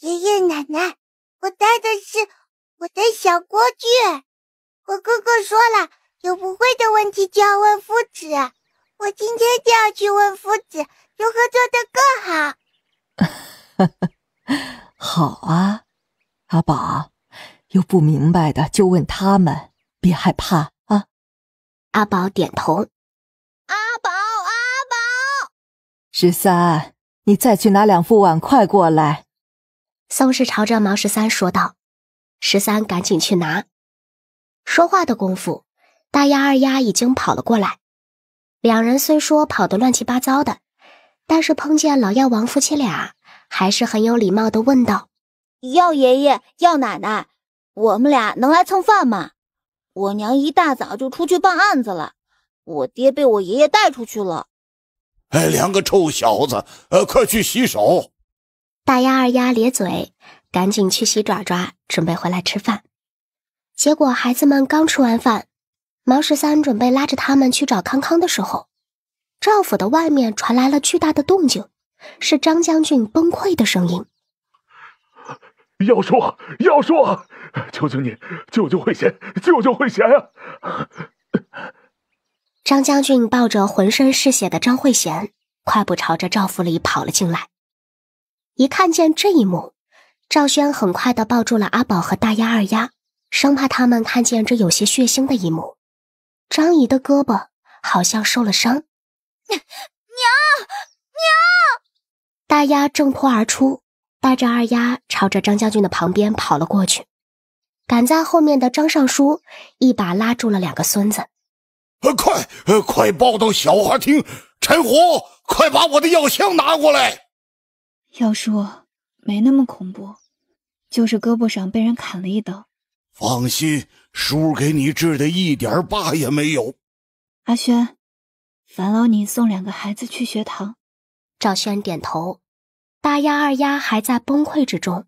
爷爷奶奶，我带的是我的小锅具。我哥哥说了，有不会的问题就要问夫子。我今天就要去问夫子，如何做得更好？好啊，阿宝，有不明白的就问他们，别害怕啊。阿宝点头。阿宝，阿宝，十三，你再去拿两副碗筷过来。宋氏朝着毛十三说道：“十三，赶紧去拿。”说话的功夫，大丫、二丫已经跑了过来。两人虽说跑得乱七八糟的，但是碰见老药王夫妻俩，还是很有礼貌的问道：“药爷爷、药奶奶，我们俩能来蹭饭吗？我娘一大早就出去办案子了，我爹被我爷爷带出去了。”“哎，两个臭小子，呃，快去洗手。”大丫、二丫咧嘴，赶紧去洗爪爪，准备回来吃饭。结果，孩子们刚吃完饭，毛十三准备拉着他们去找康康的时候，赵府的外面传来了巨大的动静，是张将军崩溃的声音：“要说要说，求求你，救救慧贤，救救慧贤啊！”张将军抱着浑身是血的张慧贤，快步朝着赵府里跑了进来。一看见这一幕，赵轩很快的抱住了阿宝和大丫、二丫，生怕他们看见这有些血腥的一幕。张仪的胳膊好像受了伤，娘娘！大丫挣脱而出，带着二丫朝着张将军的旁边跑了过去。赶在后面的张尚书一把拉住了两个孙子：“快，快抱到小花厅！陈虎，快把我的药箱拿过来。”要说没那么恐怖，就是胳膊上被人砍了一刀。放心，叔给你治的一点疤也没有。阿轩，烦劳你送两个孩子去学堂。赵轩点头。大丫、二丫还在崩溃之中，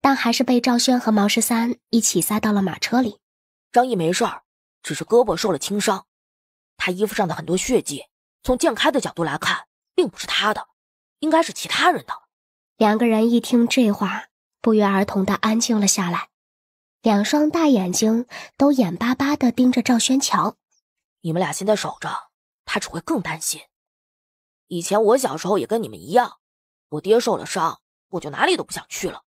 但还是被赵轩和毛十三一起塞到了马车里。张毅没事儿，只是胳膊受了轻伤。他衣服上的很多血迹，从溅开的角度来看，并不是他的，应该是其他人的。两个人一听这话，不约而同的安静了下来，两双大眼睛都眼巴巴的盯着赵轩桥。你们俩现在守着，他只会更担心。以前我小时候也跟你们一样，我爹受了伤，我就哪里都不想去了。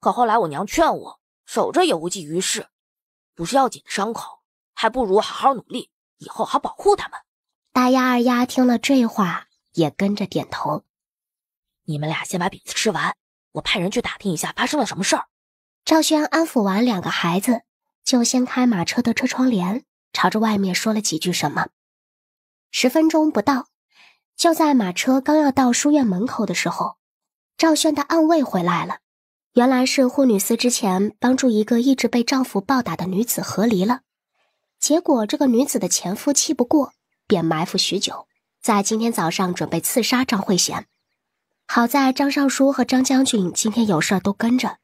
可后来我娘劝我，守着也无济于事，不是要紧的伤口，还不如好好努力，以后好保护他们。大丫、二丫听了这话，也跟着点头。你们俩先把饼子吃完，我派人去打听一下发生了什么事儿。赵轩安抚完两个孩子，就掀开马车的车窗帘，朝着外面说了几句什么。十分钟不到，就在马车刚要到书院门口的时候，赵轩的暗卫回来了。原来是霍女司之前帮助一个一直被丈夫暴打的女子和离了，结果这个女子的前夫气不过，便埋伏许久，在今天早上准备刺杀赵慧贤。好在张尚书和张将军今天有事都跟着，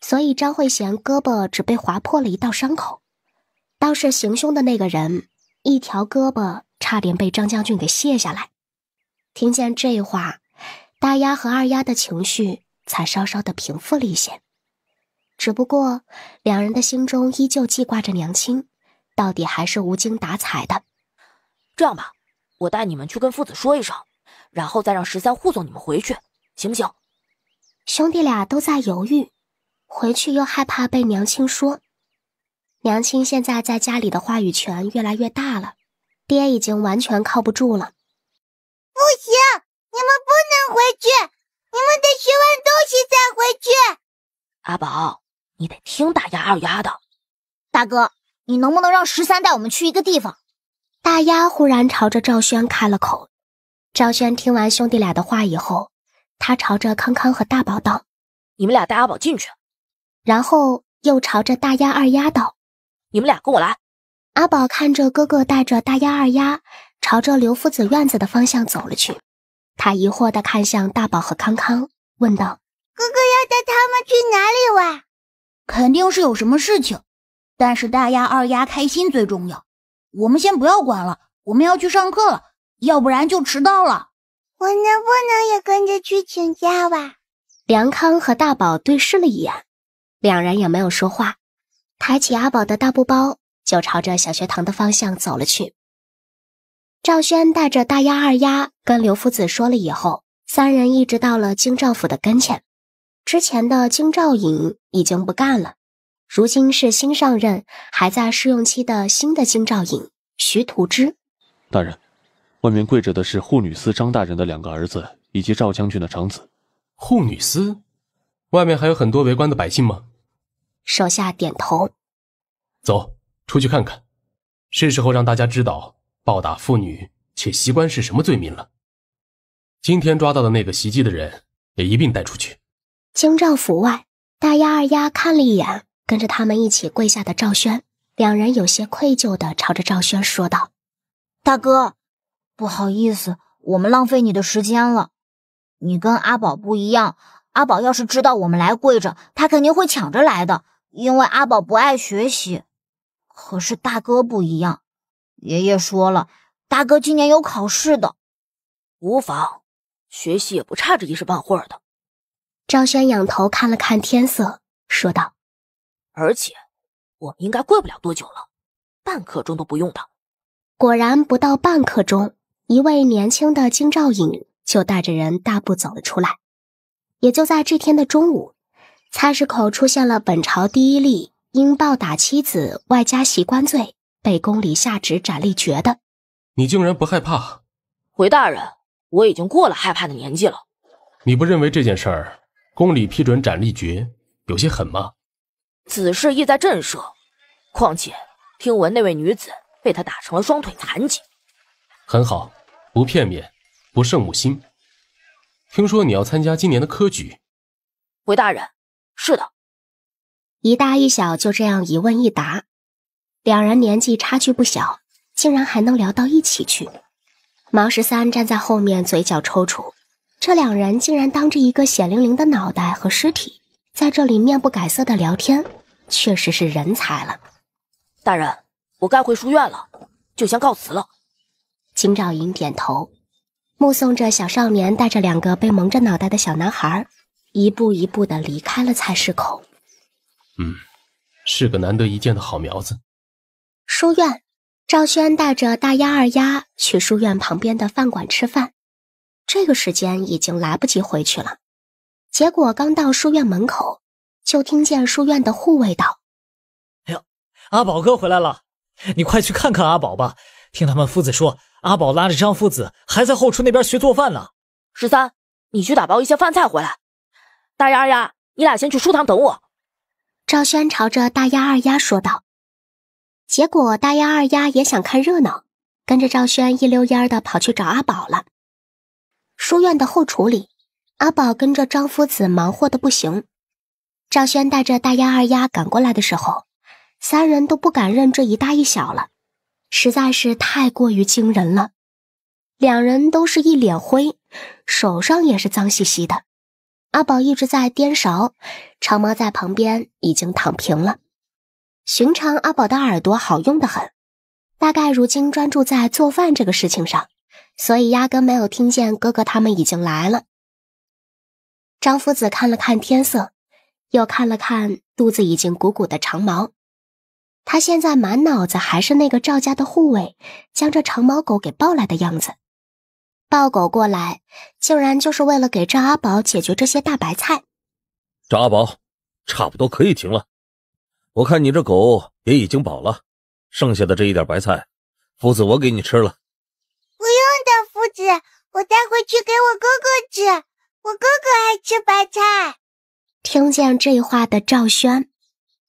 所以张慧娴胳膊只被划破了一道伤口，倒是行凶的那个人，一条胳膊差点被张将军给卸下来。听见这话，大丫和二丫的情绪才稍稍的平复了一些，只不过两人的心中依旧记挂着娘亲，到底还是无精打采的。这样吧，我带你们去跟夫子说一声。然后再让十三护送你们回去，行不行？兄弟俩都在犹豫，回去又害怕被娘亲说。娘亲现在在家里的话语权越来越大了，爹已经完全靠不住了。不行，你们不能回去，你们得学完东西再回去。阿宝，你得听大丫、二丫的。大哥，你能不能让十三带我们去一个地方？大丫忽然朝着赵轩开了口。赵轩听完兄弟俩的话以后，他朝着康康和大宝道：“你们俩带阿宝进去。”然后又朝着大丫二丫道：“你们俩跟我来。”阿宝看着哥哥带着大丫二丫朝着刘夫子院子的方向走了去，他疑惑的看向大宝和康康，问道：“哥哥要带他们去哪里玩？肯定是有什么事情，但是大丫二丫开心最重要。我们先不要管了，我们要去上课了。”要不然就迟到了。我能不能也跟着去请假吧？梁康和大宝对视了一眼，两人也没有说话，抬起阿宝的大布包，就朝着小学堂的方向走了去。赵轩带着大丫、二丫跟刘夫子说了以后，三人一直到了京兆府的跟前。之前的京兆尹已经不干了，如今是新上任、还在试用期的新的京兆尹徐图之。大人。外面跪着的是护女司张大人的两个儿子，以及赵将军的长子。护女司，外面还有很多围观的百姓吗？手下点头。走出去看看，是时候让大家知道暴打妇女且习惯是什么罪名了。今天抓到的那个袭击的人也一并带出去。京兆府外，大丫、二丫看了一眼跟着他们一起跪下的赵轩，两人有些愧疚的朝着赵轩说道：“大哥。”不好意思，我们浪费你的时间了。你跟阿宝不一样，阿宝要是知道我们来跪着，他肯定会抢着来的。因为阿宝不爱学习，可是大哥不一样。爷爷说了，大哥今年有考试的，无妨，学习也不差这一时半会儿的。赵轩仰头看了看天色，说道：“而且我们应该跪不了多久了，半刻钟都不用的。”果然，不到半刻钟。一位年轻的京兆尹就带着人大步走了出来。也就在这天的中午，菜市口出现了本朝第一例因暴打妻子外加袭官罪被宫里下旨斩立决的。你竟然不害怕？回大人，我已经过了害怕的年纪了。你不认为这件事儿，宫里批准斩立决有些狠吗？此事意在震慑，况且听闻那位女子被他打成了双腿残疾。很好。不片面，不圣母心。听说你要参加今年的科举，韦大人，是的。一大一小就这样一问一答，两人年纪差距不小，竟然还能聊到一起去。毛十三站在后面，嘴角抽搐。这两人竟然当着一个血淋淋的脑袋和尸体，在这里面不改色的聊天，确实是人才了。大人，我该回书院了，就先告辞了。金兆英点头，目送着小少年带着两个被蒙着脑袋的小男孩，一步一步的离开了菜市口。嗯，是个难得一见的好苗子。书院，赵轩带着大丫、二丫去书院旁边的饭馆吃饭。这个时间已经来不及回去了。结果刚到书院门口，就听见书院的护卫道：“哎呦，阿宝哥回来了，你快去看看阿宝吧。听他们夫子说。”阿宝拉着张夫子，还在后厨那边学做饭呢。十三，你去打包一些饭菜回来。大丫、二丫，你俩先去书堂等我。”赵轩朝着大丫、二丫说道。结果大丫、二丫也想看热闹，跟着赵轩一溜烟的跑去找阿宝了。书院的后厨里，阿宝跟着张夫子忙活的不行。赵轩带着大丫、二丫赶过来的时候，三人都不敢认这一大一小了。实在是太过于惊人了，两人都是一脸灰，手上也是脏兮兮的。阿宝一直在颠勺，长毛在旁边已经躺平了。寻常阿宝的耳朵好用的很，大概如今专注在做饭这个事情上，所以压根没有听见哥哥他们已经来了。张夫子看了看天色，又看了看肚子已经鼓鼓的长毛。他现在满脑子还是那个赵家的护卫将这长毛狗给抱来的样子，抱狗过来竟然就是为了给赵阿宝解决这些大白菜。赵阿宝，差不多可以停了。我看你这狗也已经饱了，剩下的这一点白菜，夫子我给你吃了。不用的，夫子，我带回去给我哥哥吃。我哥哥爱吃白菜。听见这话的赵轩，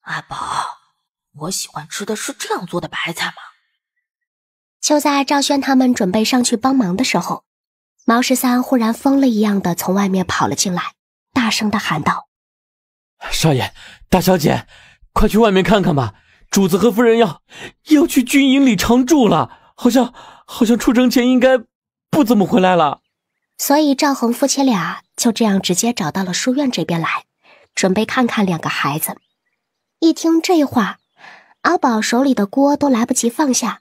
阿宝。我喜欢吃的是这样做的白菜吗？就在赵轩他们准备上去帮忙的时候，毛十三忽然疯了一样的从外面跑了进来，大声的喊道：“少爷，大小姐，快去外面看看吧！主子和夫人要要去军营里常住了，好像好像出征前应该不怎么回来了。”所以赵恒夫妻俩就这样直接找到了书院这边来，准备看看两个孩子。一听这话。阿宝手里的锅都来不及放下，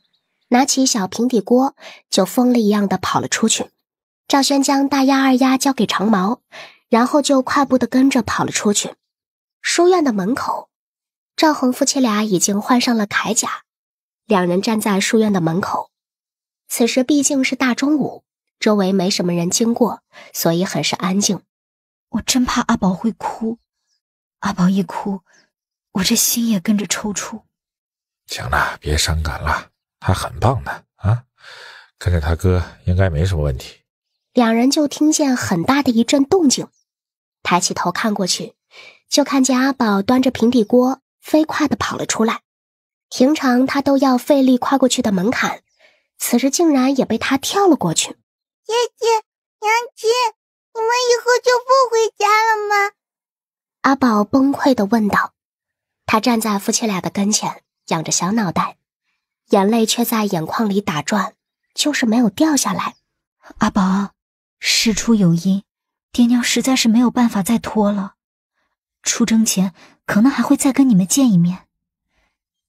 拿起小平底锅就疯了一样的跑了出去。赵轩将大丫、二丫交给长毛，然后就快步的跟着跑了出去。书院的门口，赵恒夫妻俩已经换上了铠甲，两人站在书院的门口。此时毕竟是大中午，周围没什么人经过，所以很是安静。我真怕阿宝会哭，阿宝一哭，我这心也跟着抽搐。行了，别伤感了，他很棒的啊，跟着他哥应该没什么问题。两人就听见很大的一阵动静，抬起头看过去，就看见阿宝端着平底锅飞快地跑了出来。平常他都要费力跨过去的门槛，此时竟然也被他跳了过去。姐姐，娘亲，你们以后就不回家了吗？阿宝崩溃地问道。他站在夫妻俩的跟前。仰着小脑袋，眼泪却在眼眶里打转，就是没有掉下来。阿宝，事出有因，爹娘实在是没有办法再拖了。出征前可能还会再跟你们见一面。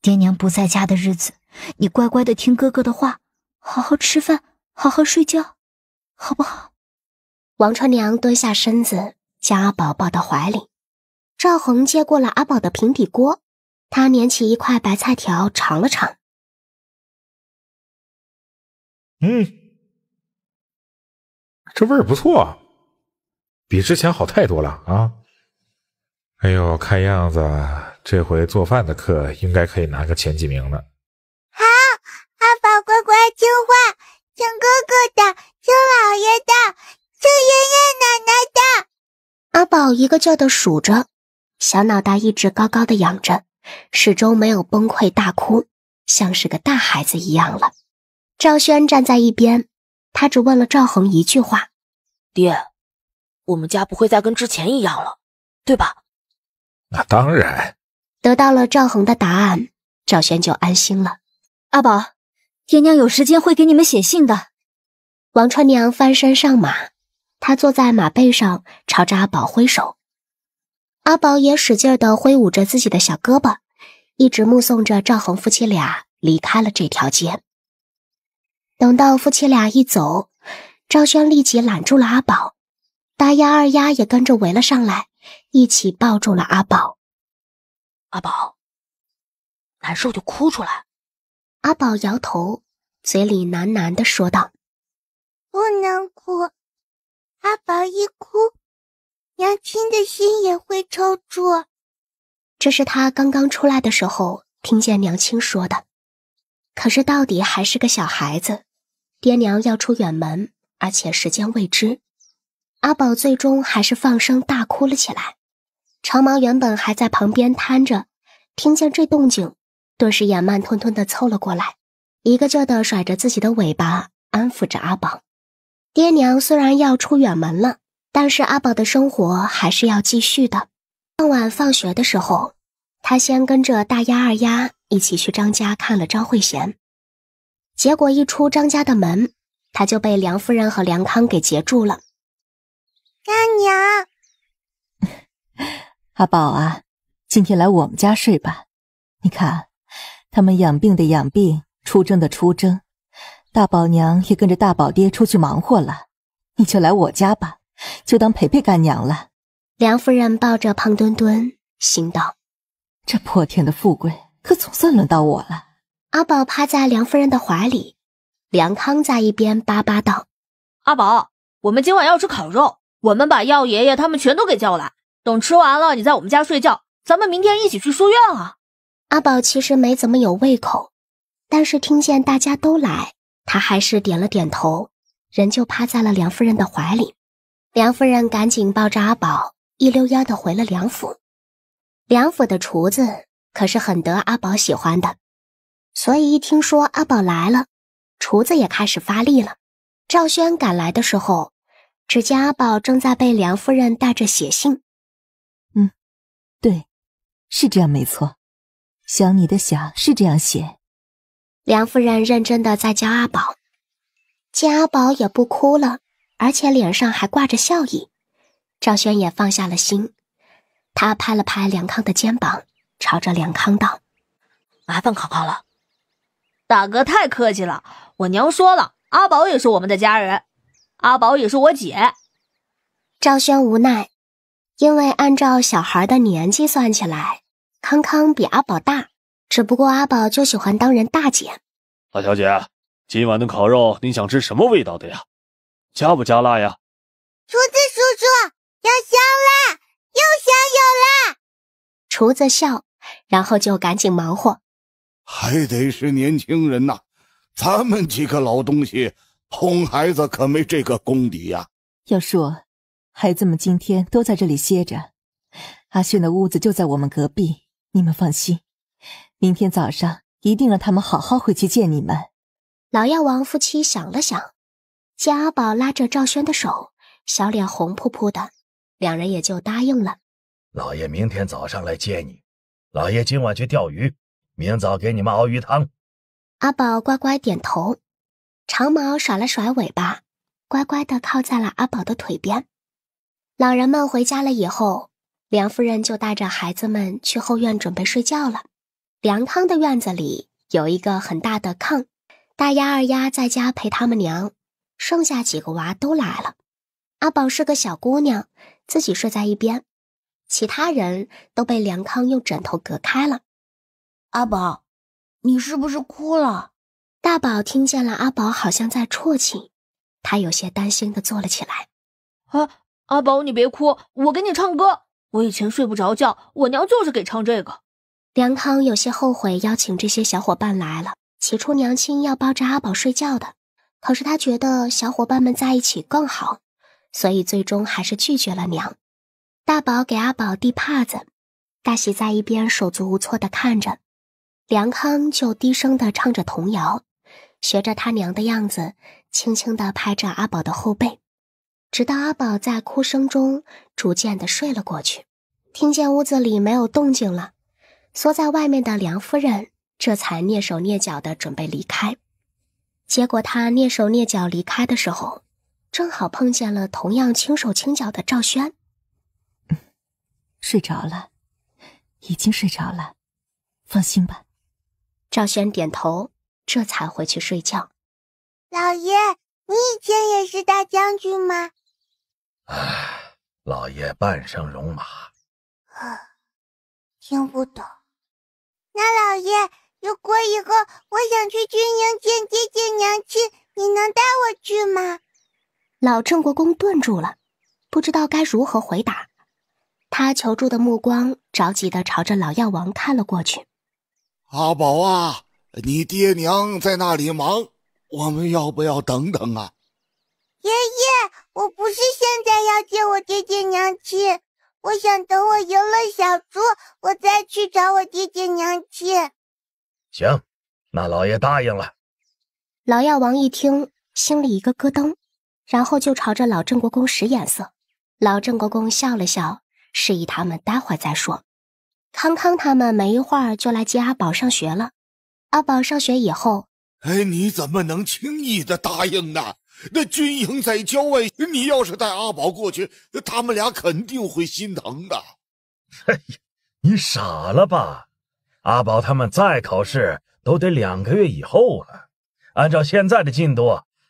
爹娘不在家的日子，你乖乖的听哥哥的话，好好吃饭，好好睡觉，好不好？王春娘蹲下身子，将阿宝抱到怀里。赵恒接过了阿宝的平底锅。他捻起一块白菜条，尝了尝，嗯，这味儿不错，比之前好太多了啊！哎呦，看样子这回做饭的课应该可以拿个前几名了。好，阿宝乖乖听话，听哥哥的，听姥爷的，听爷爷奶奶的。阿宝一个劲儿的数着，小脑袋一直高高的仰着。始终没有崩溃大哭，像是个大孩子一样了。赵轩站在一边，他只问了赵恒一句话：“爹，我们家不会再跟之前一样了，对吧？”“那当然。”得到了赵恒的答案，赵轩就安心了。阿宝，爹娘有时间会给你们写信的。王川娘翻身上马，她坐在马背上，朝着阿宝挥手。阿宝也使劲的挥舞着自己的小胳膊，一直目送着赵恒夫妻俩离开了这条街。等到夫妻俩一走，赵轩立即揽住了阿宝，大丫、二丫也跟着围了上来，一起抱住了阿宝。阿宝，难受就哭出来。阿宝摇头，嘴里喃喃的说道：“不能哭，阿宝一哭。”娘亲的心也会抽搐，这是他刚刚出来的时候听见娘亲说的。可是到底还是个小孩子，爹娘要出远门，而且时间未知，阿宝最终还是放声大哭了起来。长毛原本还在旁边瘫着，听见这动静，顿时也慢吞吞的凑了过来，一个劲儿的甩着自己的尾巴安抚着阿宝。爹娘虽然要出远门了。但是阿宝的生活还是要继续的。傍晚放学的时候，他先跟着大丫、二丫一起去张家看了张慧贤，结果一出张家的门，他就被梁夫人和梁康给截住了。干娘，阿宝啊，今天来我们家睡吧。你看，他们养病的养病，出征的出征，大宝娘也跟着大宝爹出去忙活了，你就来我家吧。就当陪陪干娘了。梁夫人抱着胖墩墩，心道：“这破天的富贵，可总算轮到我了。”阿宝趴在梁夫人的怀里，梁康在一边巴巴道：“阿宝，我们今晚要吃烤肉，我们把药爷爷他们全都给叫来。等吃完了，你在我们家睡觉。咱们明天一起去书院啊。”阿宝其实没怎么有胃口，但是听见大家都来，他还是点了点头，人就趴在了梁夫人的怀里。梁夫人赶紧抱着阿宝，一溜烟的回了梁府。梁府的厨子可是很得阿宝喜欢的，所以一听说阿宝来了，厨子也开始发力了。赵轩赶来的时候，只见阿宝正在被梁夫人带着写信。嗯，对，是这样没错，想你的想是这样写。梁夫人认真的在教阿宝，见阿宝也不哭了。而且脸上还挂着笑意，赵轩也放下了心。他拍了拍梁康的肩膀，朝着梁康道：“麻烦考考了，大哥太客气了。我娘说了，阿宝也是我们的家人，阿宝也是我姐。”赵轩无奈，因为按照小孩的年纪算起来，康康比阿宝大，只不过阿宝就喜欢当人大姐。大小姐，今晚的烤肉你想吃什么味道的呀？加不加辣呀？厨子叔叔要香辣，又香又辣。厨子笑，然后就赶紧忙活。还得是年轻人呐，咱们几个老东西哄孩子可没这个功底呀。要说孩子们今天都在这里歇着，阿炫的屋子就在我们隔壁，你们放心，明天早上一定让他们好好回去见你们。老药王夫妻想了想。见阿宝拉着赵轩的手，小脸红扑扑的，两人也就答应了。老爷明天早上来接你，老爷今晚去钓鱼，明早给你们熬鱼汤。阿宝乖乖点头，长毛甩了甩尾巴，乖乖的靠在了阿宝的腿边。老人们回家了以后，梁夫人就带着孩子们去后院准备睡觉了。梁康的院子里有一个很大的炕，大丫二丫在家陪他们娘。剩下几个娃都来了，阿宝是个小姑娘，自己睡在一边，其他人都被梁康用枕头隔开了。阿宝，你是不是哭了？大宝听见了，阿宝好像在啜泣，他有些担心的坐了起来。啊，阿宝，你别哭，我给你唱歌。我以前睡不着觉，我娘就是给唱这个。梁康有些后悔邀请这些小伙伴来了。起初，娘亲要抱着阿宝睡觉的。可是他觉得小伙伴们在一起更好，所以最终还是拒绝了娘。大宝给阿宝递帕子，大喜在一边手足无措的看着。梁康就低声的唱着童谣，学着他娘的样子，轻轻的拍着阿宝的后背，直到阿宝在哭声中逐渐的睡了过去。听见屋子里没有动静了，缩在外面的梁夫人这才蹑手蹑脚的准备离开。结果他蹑手蹑脚离开的时候，正好碰见了同样轻手轻脚的赵轩。睡着了，已经睡着了，放心吧。赵轩点头，这才回去睡觉。老爷，你以前也是大将军吗？唉，老爷半生戎马，听不懂。那老爷。如果以后我想去军营见爹见娘亲，你能带我去吗？老郑国公顿住了，不知道该如何回答。他求助的目光着急的朝着老药王看了过去。“阿宝啊，你爹娘在那里忙，我们要不要等等啊？”爷爷，我不是现在要见我爹爹娘亲，我想等我赢了小猪，我再去找我爹爹娘亲。行，那老爷答应了。老药王一听，心里一个咯噔，然后就朝着老郑国公使眼色。老郑国公笑了笑，示意他们待会再说。康康他们没一会儿就来接阿宝上学了。阿宝上学以后，哎，你怎么能轻易的答应呢？那军营在郊外，你要是带阿宝过去，他们俩肯定会心疼的。哎呀，你傻了吧？阿宝他们再考试都得两个月以后了，按照现在的进度，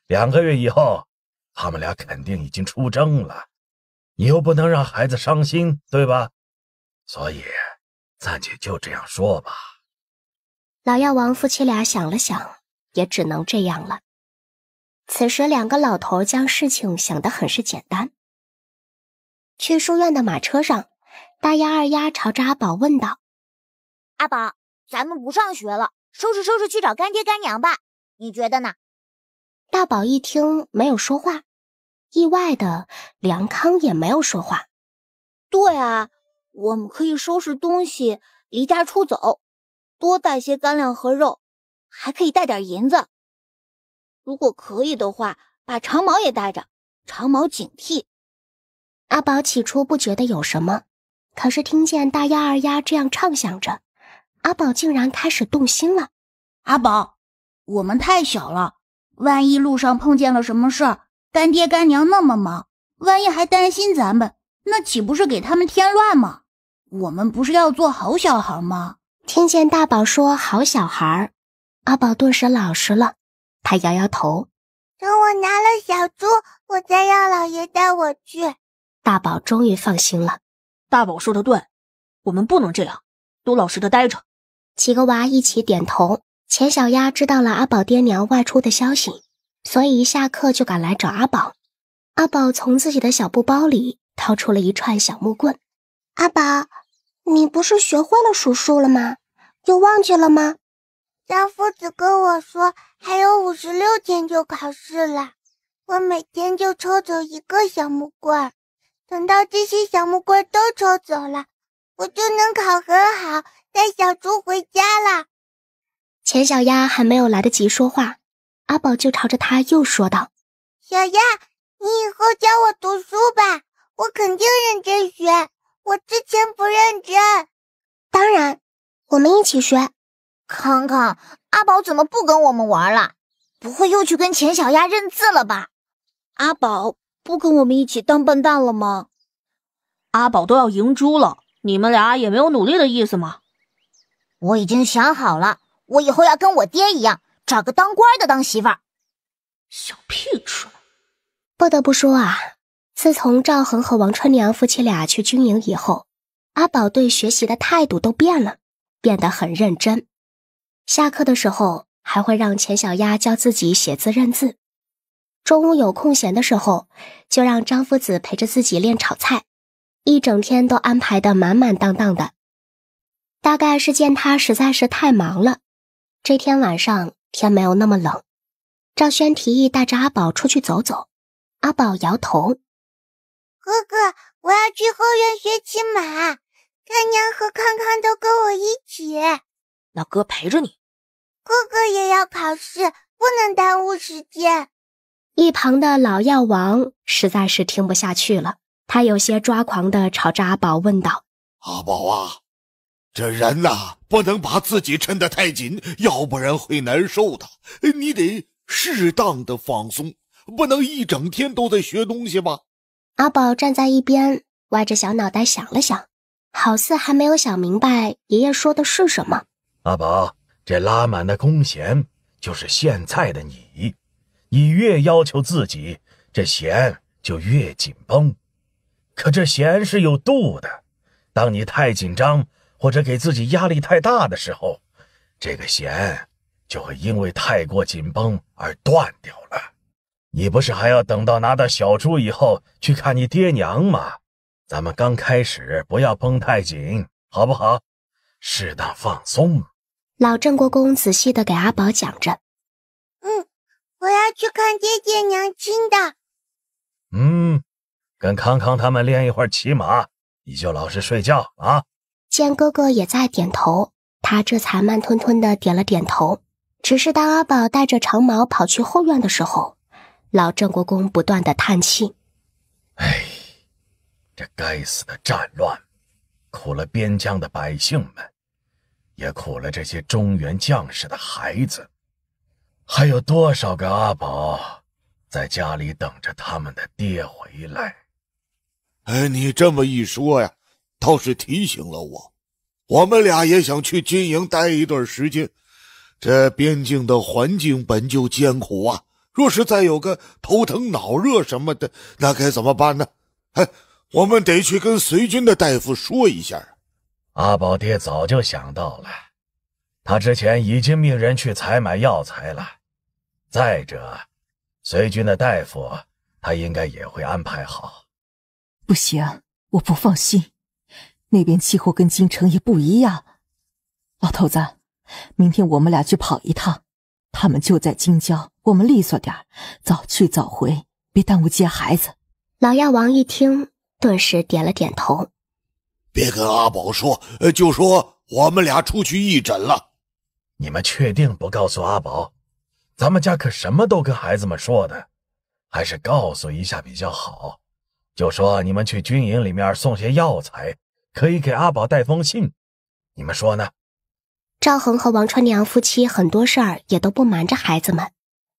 两个月以后，他们俩肯定已经出征了。你又不能让孩子伤心，对吧？所以暂且就这样说吧。老药王夫妻俩想了想，也只能这样了。此时，两个老头将事情想得很是简单。去书院的马车上，大丫、二丫朝着阿宝问道。大宝，咱们不上学了，收拾收拾去找干爹干娘吧？你觉得呢？大宝一听没有说话，意外的梁康也没有说话。对啊，我们可以收拾东西离家出走，多带些干粮和肉，还可以带点银子。如果可以的话，把长矛也带着，长矛警惕。阿宝起初不觉得有什么，可是听见大丫二丫这样畅想着。阿宝竟然开始动心了。阿宝，我们太小了，万一路上碰见了什么事儿，干爹干娘那么忙，万一还担心咱们，那岂不是给他们添乱吗？我们不是要做好小孩吗？听见大宝说好小孩阿宝顿时老实了。他摇摇头，等我拿了小猪，我再让老爷带我去。大宝终于放心了。大宝说的对，我们不能这样，都老实的待着。几个娃一起点头。钱小丫知道了阿宝爹娘外出的消息，所以一下课就赶来找阿宝。阿宝从自己的小布包里掏出了一串小木棍。阿宝，你不是学会了数数了吗？又忘记了吗？张夫子跟我说还有五十六天就考试了，我每天就抽走一个小木棍，等到这些小木棍都抽走了，我就能考很好。带小猪回家了，钱小鸭还没有来得及说话，阿宝就朝着他又说道：“小鸭，你以后教我读书吧，我肯定认真学。我之前不认真，当然我们一起学。”康康，阿宝怎么不跟我们玩了？不会又去跟钱小鸭认字了吧？阿宝不跟我们一起当笨蛋了吗？阿宝都要赢猪了，你们俩也没有努力的意思吗？我已经想好了，我以后要跟我爹一样，找个当官的当媳妇儿。小屁吃，不得不说啊，自从赵恒和王春娘夫妻俩去军营以后，阿宝对学习的态度都变了，变得很认真。下课的时候还会让钱小丫教自己写字认字，中午有空闲的时候就让张夫子陪着自己练炒菜，一整天都安排的满满当当的。大概是见他实在是太忙了，这天晚上天没有那么冷，赵轩提议带着阿宝出去走走。阿宝摇头：“哥哥，我要去后院学骑马，干娘和康康都跟我一起。”那哥陪着你。哥哥也要考试，不能耽误时间。一旁的老药王实在是听不下去了，他有些抓狂的朝着阿宝问道：“阿宝啊！”这人呐，不能把自己抻得太紧，要不然会难受的。你得适当的放松，不能一整天都在学东西吧？阿宝站在一边，歪着小脑袋想了想，好似还没有想明白爷爷说的是什么。阿宝，这拉满的弓弦就是现在的你，你越要求自己，这弦就越紧绷。可这弦是有度的，当你太紧张。或者给自己压力太大的时候，这个弦就会因为太过紧绷而断掉了。你不是还要等到拿到小猪以后去看你爹娘吗？咱们刚开始不要绷太紧，好不好？适当放松。老郑国公仔细的给阿宝讲着：“嗯，我要去看爹爹娘亲的。嗯，跟康康他们练一会儿骑马，你就老实睡觉啊。”见哥哥也在点头，他这才慢吞吞的点了点头。只是当阿宝带着长毛跑去后院的时候，老郑国公不断的叹气：“哎，这该死的战乱，苦了边疆的百姓们，也苦了这些中原将士的孩子。还有多少个阿宝，在家里等着他们的爹回来？哎，你这么一说呀。”倒是提醒了我，我们俩也想去军营待一段时间。这边境的环境本就艰苦啊，若是再有个头疼脑热什么的，那该怎么办呢？哎，我们得去跟随军的大夫说一下。阿宝爹早就想到了，他之前已经命人去采买药材了。再者，随军的大夫他应该也会安排好。不行，我不放心。那边气候跟京城也不一样，老头子，明天我们俩去跑一趟，他们就在京郊，我们利索点，早去早回，别耽误接孩子。老药王一听，顿时点了点头，别跟阿宝说，就说我们俩出去义诊了。你们确定不告诉阿宝？咱们家可什么都跟孩子们说的，还是告诉一下比较好，就说你们去军营里面送些药材。可以给阿宝带封信，你们说呢？赵恒和王川娘夫妻很多事儿也都不瞒着孩子们，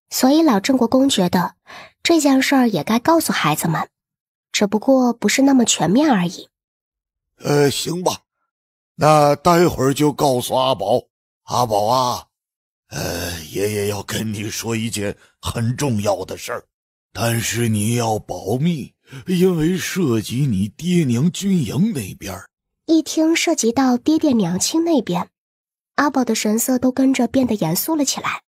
所以老郑国公觉得这件事儿也该告诉孩子们，只不过不是那么全面而已。呃，行吧，那待会儿就告诉阿宝。阿宝啊，呃，爷爷要跟你说一件很重要的事儿，但是你要保密。因为涉及你爹娘军营那边一听涉及到爹爹娘亲那边，阿宝的神色都跟着变得严肃了起来。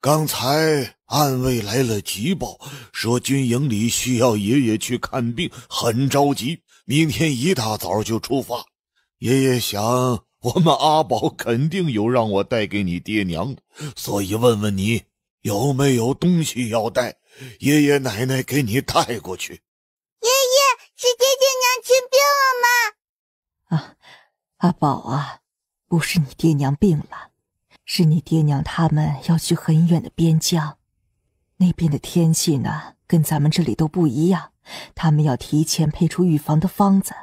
刚才暗卫来了急报，说军营里需要爷爷去看病，很着急，明天一大早就出发。爷爷想，我们阿宝肯定有让我带给你爹娘的，所以问问你有没有东西要带，爷爷奶奶给你带过去。是爹爹娘亲病了吗？啊，阿宝啊，不是你爹娘病了，是你爹娘他们要去很远的边疆，那边的天气呢跟咱们这里都不一样，他们要提前配出预防的方子，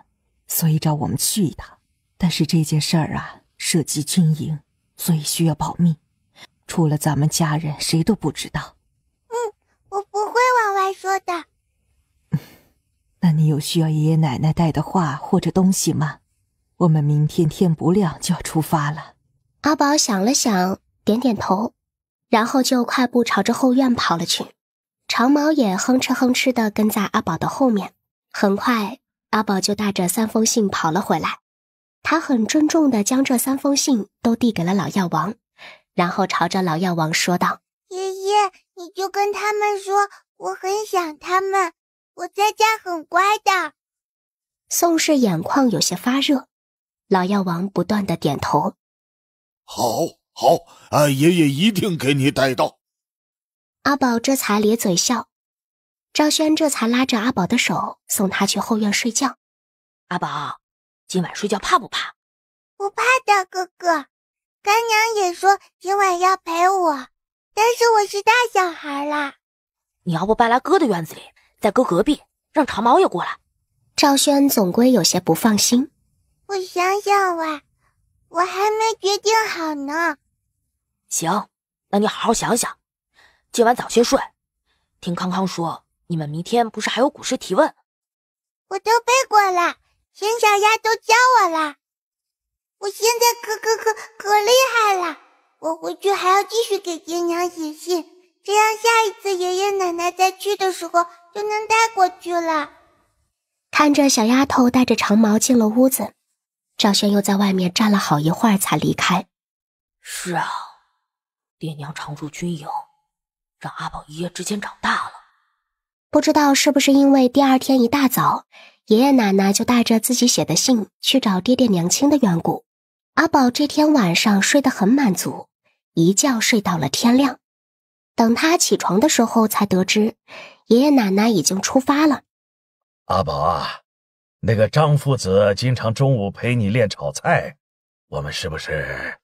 所以找我们去一趟。但是这件事儿啊涉及军营，所以需要保密，除了咱们家人，谁都不知道。嗯，我不会往外说的。那你有需要爷爷奶奶带的话或者东西吗？我们明天天不亮就要出发了。阿宝想了想，点点头，然后就快步朝着后院跑了去。长毛也哼哧哼哧的跟在阿宝的后面。很快，阿宝就带着三封信跑了回来。他很郑重的将这三封信都递给了老药王，然后朝着老药王说道：“爷爷，你就跟他们说，我很想他们。”我在家很乖的，宋氏眼眶有些发热，老药王不断的点头，好好，俺爷爷一定给你带到。阿宝这才咧嘴笑，赵轩这才拉着阿宝的手送他去后院睡觉。阿宝，今晚睡觉怕不怕？不怕的，哥哥，干娘也说今晚要陪我，但是我是大小孩啦。你要不搬来哥的院子里？在哥隔壁，让长毛也过来。赵轩总归有些不放心。我想想哇，我还没决定好呢。行，那你好好想想。今晚早些睡。听康康说，你们明天不是还有古诗提问？我都背过了，沈小丫都教我了。我现在可可可可厉害了。我回去还要继续给爹娘写信，这样下一次爷爷奶奶再去的时候。就能带过去了。看着小丫头带着长毛进了屋子，赵轩又在外面站了好一会儿才离开。是啊，爹娘常驻军营，让阿宝一夜之间长大了。不知道是不是因为第二天一大早，爷爷奶奶就带着自己写的信去找爹爹娘亲的缘故，阿宝这天晚上睡得很满足，一觉睡到了天亮。等他起床的时候，才得知爷爷奶奶已经出发了。阿宝啊，那个张夫子经常中午陪你练炒菜，我们是不是？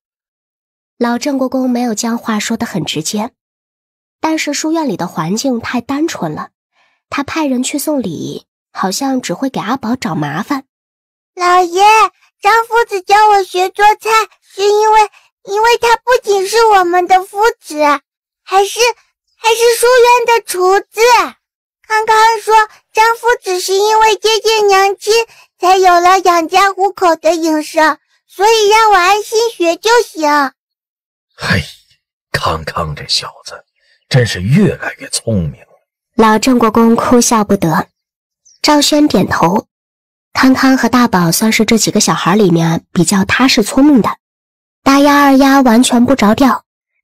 老郑国公没有将话说的很直接，但是书院里的环境太单纯了，他派人去送礼，好像只会给阿宝找麻烦。老爷，张夫子教我学做菜，是因为因为他不仅是我们的夫子。还是还是书院的厨子康康说：“张夫子是因为接近娘亲，才有了养家糊口的营生，所以让我安心学就行。”嘿，康康这小子真是越来越聪明了。老郑国公哭笑不得。赵轩点头。康康和大宝算是这几个小孩里面比较踏实聪明的，大丫二丫完全不着调。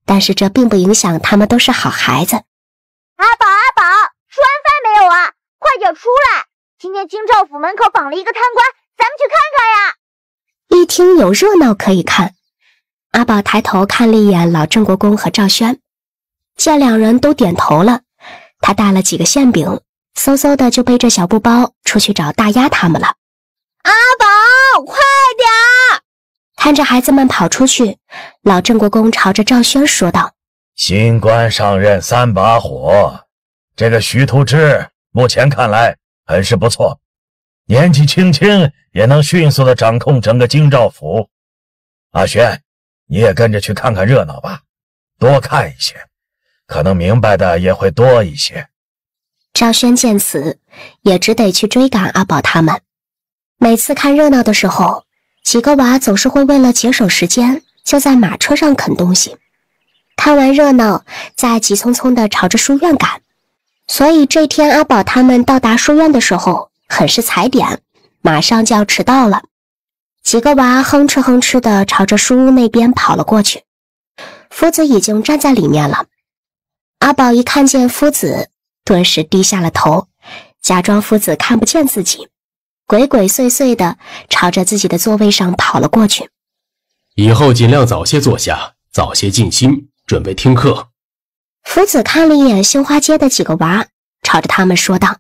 但是这并不影响，他们都是好孩子。阿宝，阿宝，吃完饭没有啊？快点出来！今天京兆府门口绑了一个贪官，咱们去看看呀！一听有热闹可以看，阿宝抬头看了一眼老郑国公和赵轩，见两人都点头了，他带了几个馅饼，嗖嗖的就背着小布包出去找大丫他们了。阿宝，快点！看着孩子们跑出去，老郑国公朝着赵轩说道：“新官上任三把火，这个徐图之目前看来很是不错，年纪轻轻也能迅速的掌控整个京兆府。阿轩，你也跟着去看看热闹吧，多看一些，可能明白的也会多一些。”赵轩见此，也只得去追赶阿宝他们。每次看热闹的时候。几个娃总是会为了节省时间，就在马车上啃东西，看完热闹，再急匆匆地朝着书院赶。所以这天阿宝他们到达书院的时候，很是踩点，马上就要迟到了。几个娃哼哧哼哧地朝着书屋那边跑了过去，夫子已经站在里面了。阿宝一看见夫子，顿时低下了头，假装夫子看不见自己。鬼鬼祟祟的朝着自己的座位上跑了过去。以后尽量早些坐下，早些静心，准备听课。夫子看了一眼杏花街的几个娃，朝着他们说道。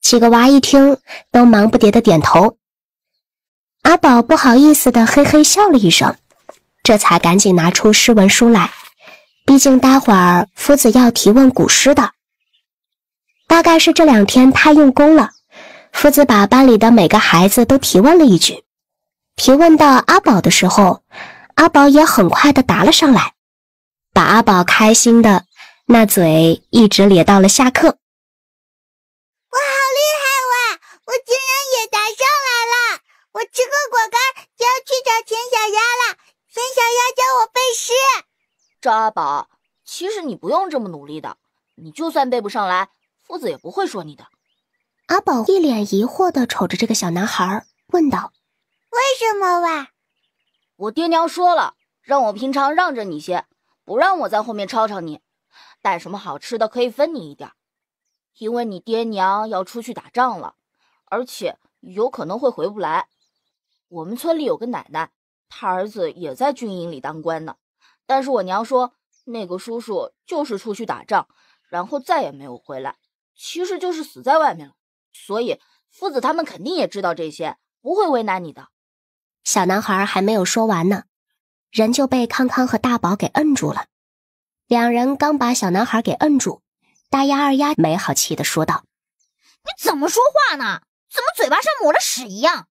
几个娃一听，都忙不迭的点头。阿宝不好意思的嘿嘿笑了一声，这才赶紧拿出诗文书来。毕竟待会儿夫子要提问古诗的。大概是这两天太用功了。夫子把班里的每个孩子都提问了一句，提问到阿宝的时候，阿宝也很快的答了上来，把阿宝开心的那嘴一直咧到了下课。我好厉害哇！我竟然也答上来了！我吃过果干就要去找田小鸭了。田小鸭教我背诗。赵阿宝，其实你不用这么努力的，你就算背不上来，夫子也不会说你的。阿宝一脸疑惑的瞅着这个小男孩，问道：“为什么哇？我爹娘说了，让我平常让着你些，不让我在后面吵吵你。带什么好吃的可以分你一点，因为你爹娘要出去打仗了，而且有可能会回不来。我们村里有个奶奶，她儿子也在军营里当官呢，但是我娘说，那个叔叔就是出去打仗，然后再也没有回来，其实就是死在外面了。”所以，夫子他们肯定也知道这些，不会为难你的。小男孩还没有说完呢，人就被康康和大宝给摁住了。两人刚把小男孩给摁住，大丫二丫没好气的说道：“你怎么说话呢？怎么嘴巴上抹了屎一样？”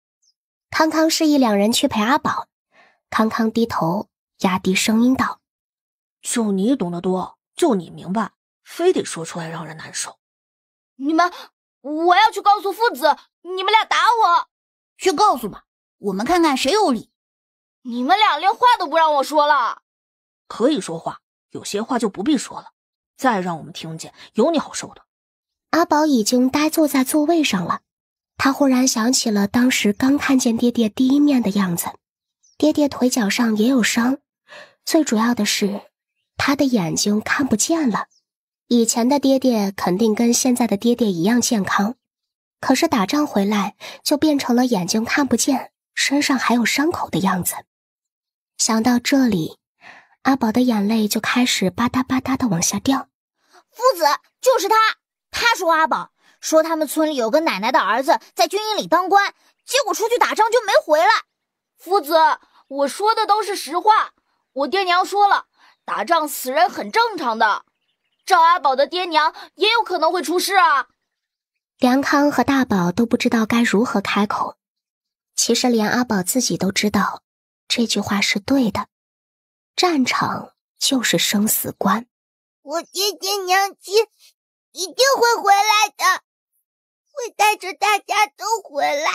康康示意两人去陪阿宝。康康低头压低声音道：“就你懂得多，就你明白，非得说出来让人难受。”你们。我要去告诉夫子，你们俩打我，去告诉吧，我们看看谁有理。你们俩连话都不让我说了，可以说话，有些话就不必说了。再让我们听见，有你好受的。阿宝已经呆坐在座位上了，他忽然想起了当时刚看见爹爹第一面的样子，爹爹腿脚上也有伤，最主要的是，他的眼睛看不见了。以前的爹爹肯定跟现在的爹爹一样健康，可是打仗回来就变成了眼睛看不见、身上还有伤口的样子。想到这里，阿宝的眼泪就开始吧嗒吧嗒的往下掉。夫子，就是他，他说阿宝说他们村里有个奶奶的儿子在军营里当官，结果出去打仗就没回来。夫子，我说的都是实话，我爹娘说了，打仗死人很正常的。赵阿宝的爹娘也有可能会出事啊！梁康和大宝都不知道该如何开口。其实，连阿宝自己都知道，这句话是对的。战场就是生死关。我爹爹娘亲一定会回来的，会带着大家都回来。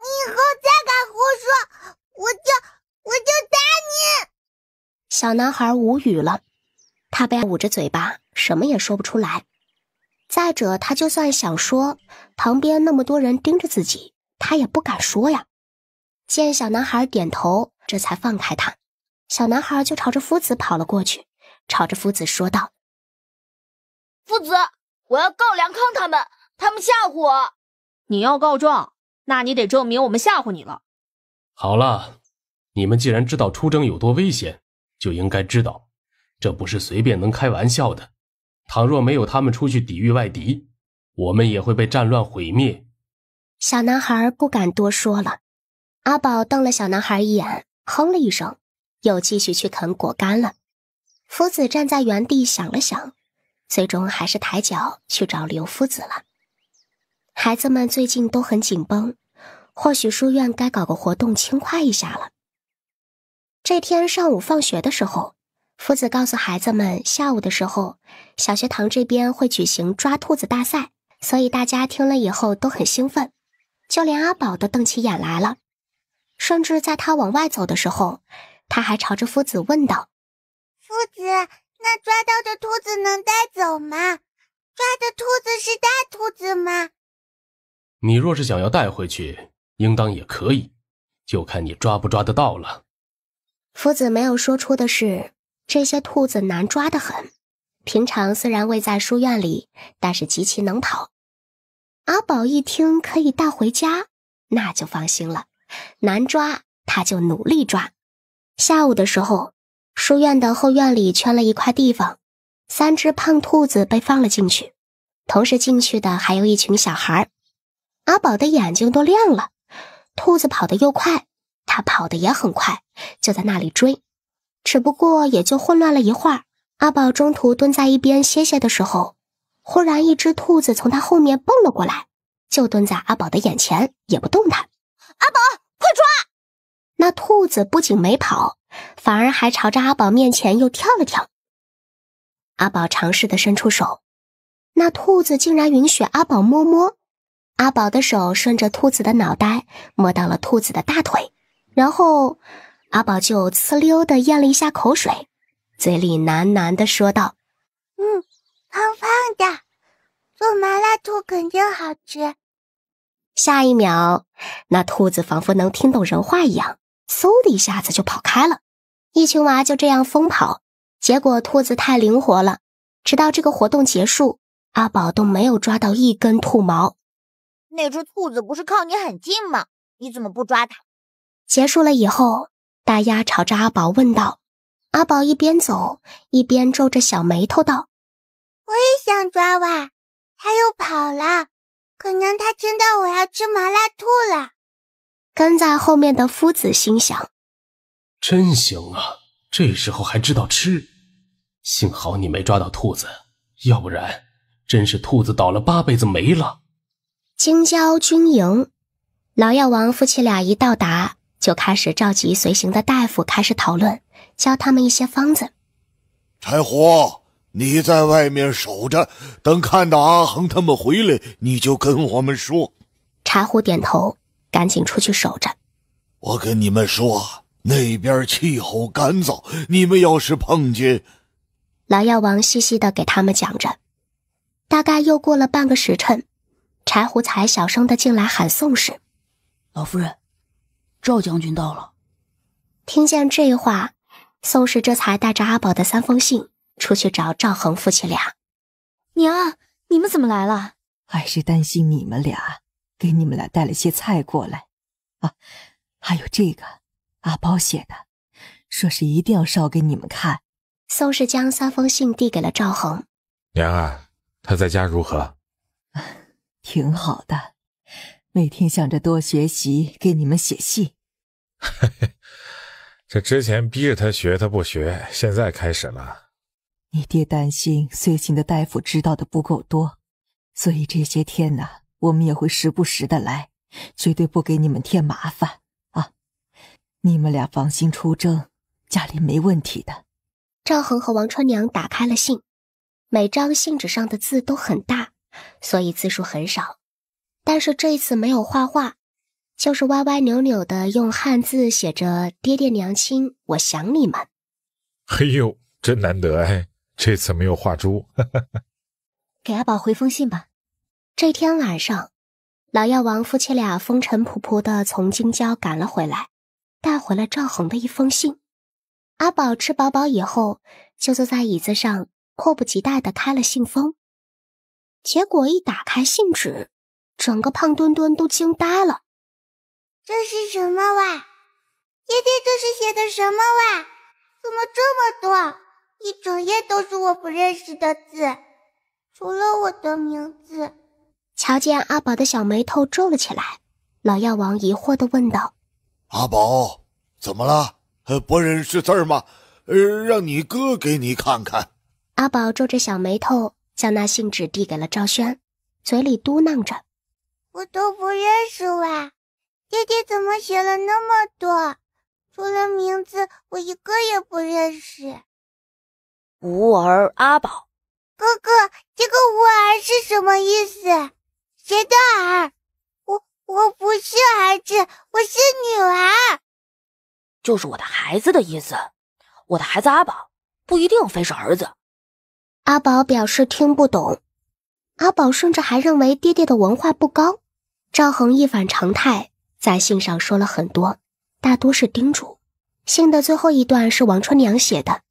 你以后再敢胡说，我就我就打你！小男孩无语了。他被捂着嘴巴，什么也说不出来。再者，他就算想说，旁边那么多人盯着自己，他也不敢说呀。见小男孩点头，这才放开他。小男孩就朝着夫子跑了过去，朝着夫子说道：“夫子，我要告梁康他们，他们吓唬我。你要告状，那你得证明我们吓唬你了。”好了，你们既然知道出征有多危险，就应该知道。这不是随便能开玩笑的。倘若没有他们出去抵御外敌，我们也会被战乱毁灭。小男孩不敢多说了。阿宝瞪了小男孩一眼，哼了一声，又继续去啃果干了。夫子站在原地想了想，最终还是抬脚去找刘夫子了。孩子们最近都很紧绷，或许书院该搞个活动，轻快一下了。这天上午放学的时候。夫子告诉孩子们，下午的时候，小学堂这边会举行抓兔子大赛，所以大家听了以后都很兴奋，就连阿宝都瞪起眼来了。甚至在他往外走的时候，他还朝着夫子问道：“夫子，那抓到的兔子能带走吗？抓的兔子是大兔子吗？”你若是想要带回去，应当也可以，就看你抓不抓得到了。夫子没有说出的是。这些兔子难抓的很，平常虽然喂在书院里，但是极其能跑。阿宝一听可以带回家，那就放心了。难抓，他就努力抓。下午的时候，书院的后院里圈了一块地方，三只胖兔子被放了进去，同时进去的还有一群小孩。阿宝的眼睛都亮了，兔子跑得又快，他跑得也很快，就在那里追。只不过也就混乱了一会儿。阿宝中途蹲在一边歇歇的时候，忽然一只兔子从他后面蹦了过来，就蹲在阿宝的眼前，也不动弹。阿宝，快抓！那兔子不仅没跑，反而还朝着阿宝面前又跳了跳。阿宝尝试的伸出手，那兔子竟然允许阿宝摸摸。阿宝的手顺着兔子的脑袋摸到了兔子的大腿，然后。阿宝就呲溜的咽了一下口水，嘴里喃喃的说道：“嗯，胖胖的，做麻辣兔肯定好吃。”下一秒，那兔子仿佛能听懂人话一样，嗖的一下子就跑开了。一群娃就这样疯跑，结果兔子太灵活了，直到这个活动结束，阿宝都没有抓到一根兔毛。那只兔子不是靠你很近吗？你怎么不抓它？结束了以后。大丫朝着阿宝问道：“阿宝，一边走一边皱着小眉头道：‘我也想抓娃，他又跑了。可能他听到我要吃麻辣兔了。’跟在后面的夫子心想：‘真行啊，这时候还知道吃。幸好你没抓到兔子，要不然真是兔子倒了八辈子霉了。’京郊军营，老药王夫妻俩一到达。”就开始召集随行的大夫，开始讨论，教他们一些方子。柴火，你在外面守着，等看到阿恒他们回来，你就跟我们说。柴火点头，赶紧出去守着。我跟你们说，那边气候干燥，你们要是碰见……老药王细细的给他们讲着。大概又过了半个时辰，柴胡才小声的进来喊宋氏：“老夫人。”赵将军到了。听见这话，宋氏这才带着阿宝的三封信出去找赵恒夫妻俩。娘，你们怎么来了？还是担心你们俩，给你们俩带了些菜过来。啊，还有这个，阿宝写的，说是一定要烧给你们看。宋氏将三封信递给了赵恒。娘儿，他在家如何？挺好的。每天想着多学习，给你们写信。这之前逼着他学，他不学，现在开始了。你爹担心随行的大夫知道的不够多，所以这些天呢，我们也会时不时的来，绝对不给你们添麻烦啊！你们俩放心出征，家里没问题的。赵恒和王春娘打开了信，每张信纸上的字都很大，所以字数很少。但是这次没有画画，就是歪歪扭扭的用汉字写着“爹爹娘亲，我想你们。”嘿呦，真难得哎！这次没有画猪。给阿宝回封信吧。这天晚上，老药王夫妻俩风尘仆仆的从京郊赶了回来，带回了赵恒的一封信。阿宝吃饱饱以后，就坐在椅子上，迫不及待的开了信封。结果一打开信纸。整个胖墩墩都惊呆了，这是什么文？爹爹，这是写的什么文？怎么这么多？一整页都是我不认识的字，除了我的名字。瞧见阿宝的小眉头皱了起来，老药王疑惑的问道：“阿宝，怎么了？不认识字吗？让你哥给你看看。”阿宝皱着小眉头，将那信纸递给了赵轩，嘴里嘟囔着。我都不认识哇！爹爹怎么写了那么多？除了名字，我一个也不认识。吾儿阿宝，哥哥，这个吾儿是什么意思？谁的儿我我不是儿子，我是女儿。就是我的孩子的意思。我的孩子阿宝不一定非是儿子。阿宝表示听不懂。阿宝甚至还认为爹爹的文化不高。赵恒一反常态，在信上说了很多，大多是叮嘱。信的最后一段是王春娘写的。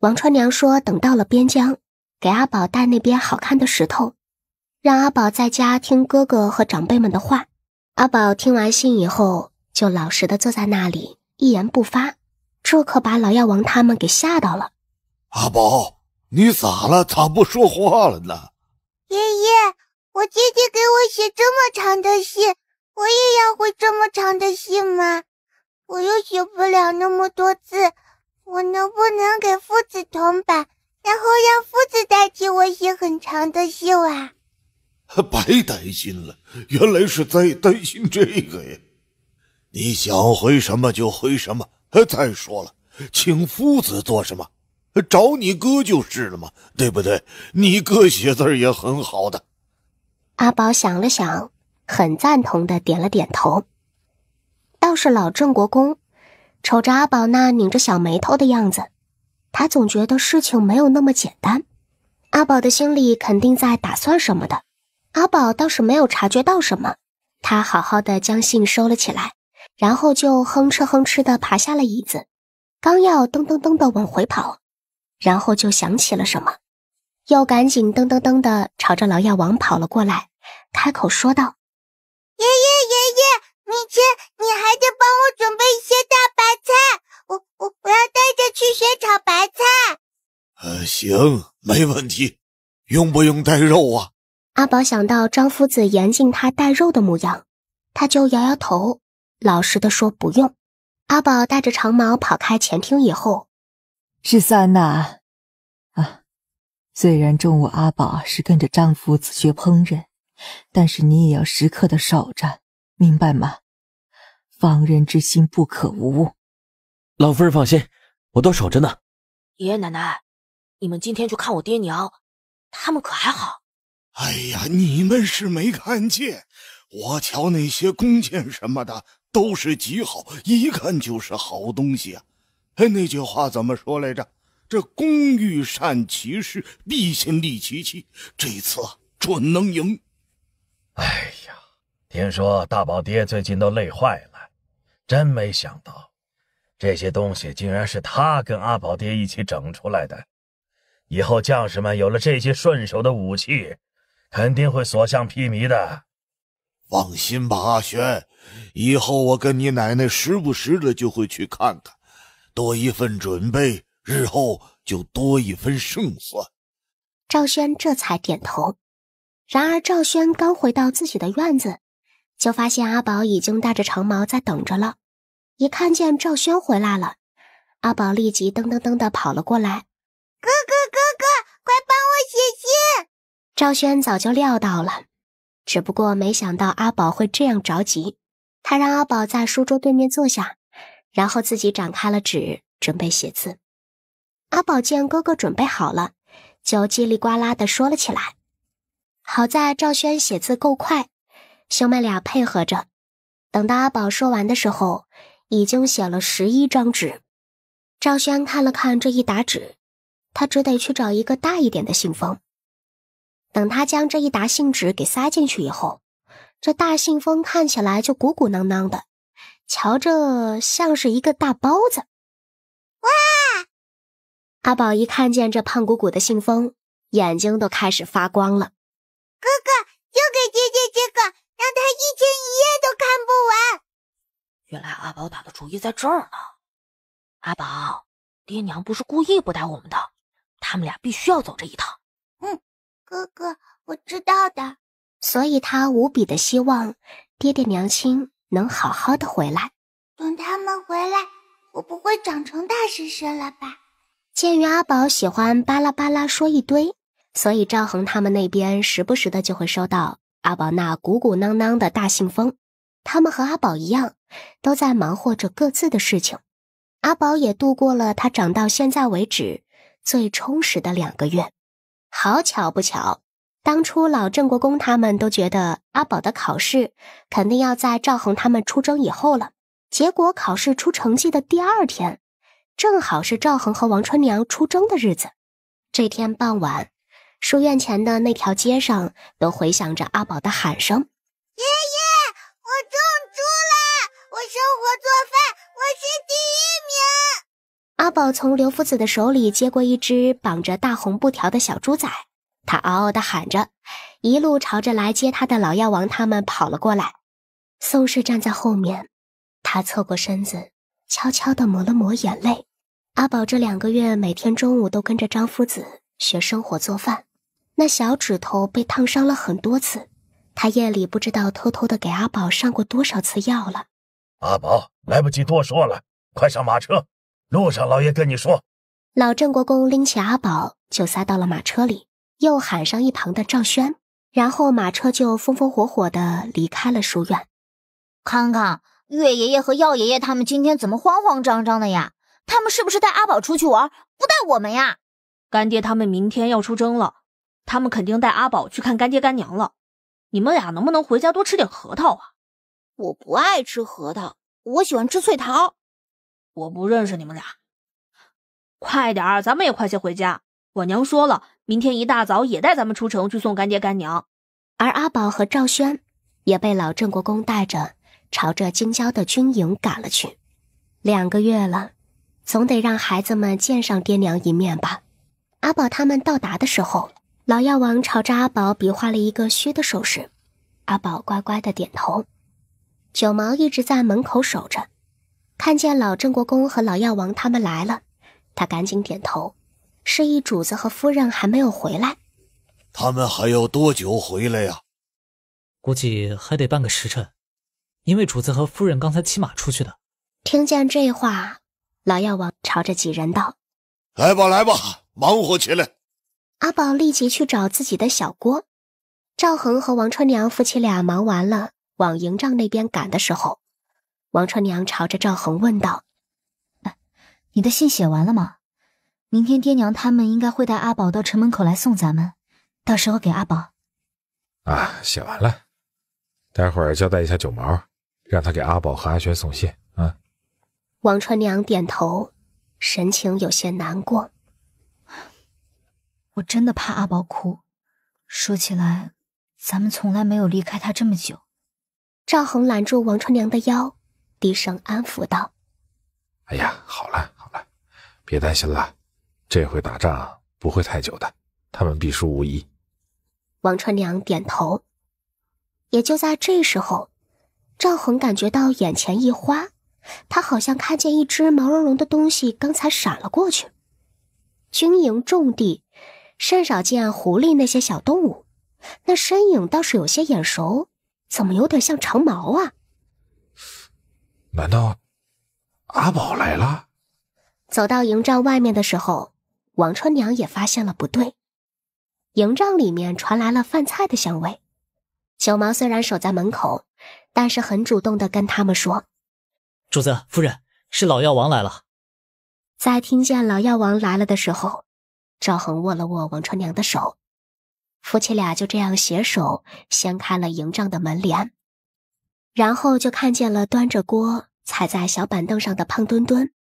王春娘说：“等到了边疆，给阿宝带那边好看的石头，让阿宝在家听哥哥和长辈们的话。”阿宝听完信以后，就老实的坐在那里，一言不发。这可把老药王他们给吓到了。“阿宝，你咋了？咋不说话了呢？”爷爷。我姐姐给我写这么长的信，我也要回这么长的信吗？我又写不了那么多字，我能不能给夫子铜板，然后让夫子代替我写很长的信啊？白担心了，原来是在担心这个呀！你想回什么就回什么。再说了，请夫子做什么？找你哥就是了嘛，对不对？你哥写字也很好的。阿宝想了想，很赞同的点了点头。倒是老郑国公，瞅着阿宝那拧着小眉头的样子，他总觉得事情没有那么简单。阿宝的心里肯定在打算什么的。阿宝倒是没有察觉到什么，他好好的将信收了起来，然后就哼哧哼哧的爬下了椅子，刚要噔噔噔的往回跑，然后就想起了什么。又赶紧噔噔噔的朝着老药王跑了过来，开口说道：“爷爷，爷爷，明天你还得帮我准备一些大白菜，我我我要带着去学炒白菜。”“呃，行，没问题，用不用带肉啊？”阿宝想到张夫子严禁他带肉的模样，他就摇摇头，老实的说：“不用。”阿宝带着长矛跑开前厅以后，十三呐。虽然中午阿宝是跟着丈夫自学烹饪，但是你也要时刻的守着，明白吗？防人之心不可无。老夫人放心，我都守着呢。爷爷奶奶，你们今天去看我爹娘，他们可还好？哎呀，你们是没看见，我瞧那些弓箭什么的都是极好，一看就是好东西啊。哎，那句话怎么说来着？这工欲善其事，必先利其器。这一次准能赢。哎呀，听说大宝爹最近都累坏了，真没想到，这些东西竟然是他跟阿宝爹一起整出来的。以后将士们有了这些顺手的武器，肯定会所向披靡的。放心吧，阿轩，以后我跟你奶奶时不时的就会去看看，多一份准备。日后就多一分胜算。赵轩这才点头。然而，赵轩刚回到自己的院子，就发现阿宝已经带着长矛在等着了。一看见赵轩回来了，阿宝立即噔噔噔的跑了过来：“哥哥，哥哥，快帮我写信！”赵轩早就料到了，只不过没想到阿宝会这样着急。他让阿宝在书桌对面坐下，然后自己展开了纸，准备写字。阿宝见哥哥准备好了，就叽里呱啦的说了起来。好在赵轩写字够快，兄妹俩配合着，等到阿宝说完的时候，已经写了十一张纸。赵轩看了看这一沓纸，他只得去找一个大一点的信封。等他将这一沓信纸给塞进去以后，这大信封看起来就鼓鼓囊囊的，瞧着像是一个大包子。哇！阿宝一看见这胖鼓鼓的信封，眼睛都开始发光了。哥哥，就给爹爹这个，让他一天一夜都看不完。原来阿宝打的主意在这儿呢。阿宝，爹娘不是故意不带我们的，他们俩必须要走这一趟。嗯，哥哥，我知道的。所以他无比的希望爹爹娘亲能好好的回来。等他们回来，我不会长成大叔叔了吧？鉴于阿宝喜欢巴拉巴拉说一堆，所以赵恒他们那边时不时的就会收到阿宝那鼓鼓囊囊的大信封。他们和阿宝一样，都在忙活着各自的事情。阿宝也度过了他长到现在为止最充实的两个月。好巧不巧，当初老郑国公他们都觉得阿宝的考试肯定要在赵恒他们出征以后了。结果考试出成绩的第二天。正好是赵恒和王春娘出征的日子。这天傍晚，书院前的那条街上都回响着阿宝的喊声：“爷爷，我中猪了！我生火做饭，我是第一名！”阿宝从刘夫子的手里接过一只绑着大红布条的小猪仔，他嗷嗷地喊着，一路朝着来接他的老药王他们跑了过来。宋氏站在后面，他侧过身子，悄悄地抹了抹眼泪。阿宝这两个月每天中午都跟着张夫子学生火做饭，那小指头被烫伤了很多次。他夜里不知道偷偷的给阿宝上过多少次药了。阿宝来不及多说了，快上马车，路上老爷跟你说。老郑国公拎起阿宝就塞到了马车里，又喊上一旁的赵轩，然后马车就风风火火的离开了书院。康康，岳爷爷和药爷爷他们今天怎么慌慌张张的呀？他们是不是带阿宝出去玩，不带我们呀？干爹他们明天要出征了，他们肯定带阿宝去看干爹干娘了。你们俩能不能回家多吃点核桃啊？我不爱吃核桃，我喜欢吃脆桃。我不认识你们俩。快点儿，咱们也快些回家。我娘说了，明天一大早也带咱们出城去送干爹干娘。而阿宝和赵轩也被老郑国公带着朝着京郊的军营赶了去。两个月了。总得让孩子们见上爹娘一面吧。阿宝他们到达的时候，老药王朝着阿宝比划了一个虚的手势，阿宝乖乖的点头。九毛一直在门口守着，看见老郑国公和老药王他们来了，他赶紧点头，示意主子和夫人还没有回来。他们还要多久回来呀？估计还得半个时辰，因为主子和夫人刚才骑马出去的。听见这话。老药王朝着几人道：“来吧，来吧，忙活起来。”阿宝立即去找自己的小锅。赵恒和王春娘夫妻俩忙完了，往营帐那边赶的时候，王春娘朝着赵恒问道：“你的信写完了吗？明天爹娘他们应该会带阿宝到城门口来送咱们，到时候给阿宝。”“啊，写完了。待会儿交代一下九毛，让他给阿宝和阿轩送信。”王春娘点头，神情有些难过。我真的怕阿宝哭。说起来，咱们从来没有离开他这么久。赵恒揽住王春娘的腰，低声安抚道：“哎呀，好了好了，别担心了，这回打仗不会太久的，他们必输无疑。”王春娘点头。也就在这时候，赵恒感觉到眼前一花。他好像看见一只毛茸茸的东西，刚才闪了过去。军营重地，甚少见狐狸那些小动物，那身影倒是有些眼熟，怎么有点像长毛啊？难道阿宝来了？走到营帐外面的时候，王春娘也发现了不对。营帐里面传来了饭菜的香味。小毛虽然守在门口，但是很主动的跟他们说。主子、夫人，是老药王来了。在听见老药王来了的时候，赵恒握了握王春娘的手，夫妻俩就这样携手掀开了营帐的门帘，然后就看见了端着锅踩在小板凳上的胖墩墩。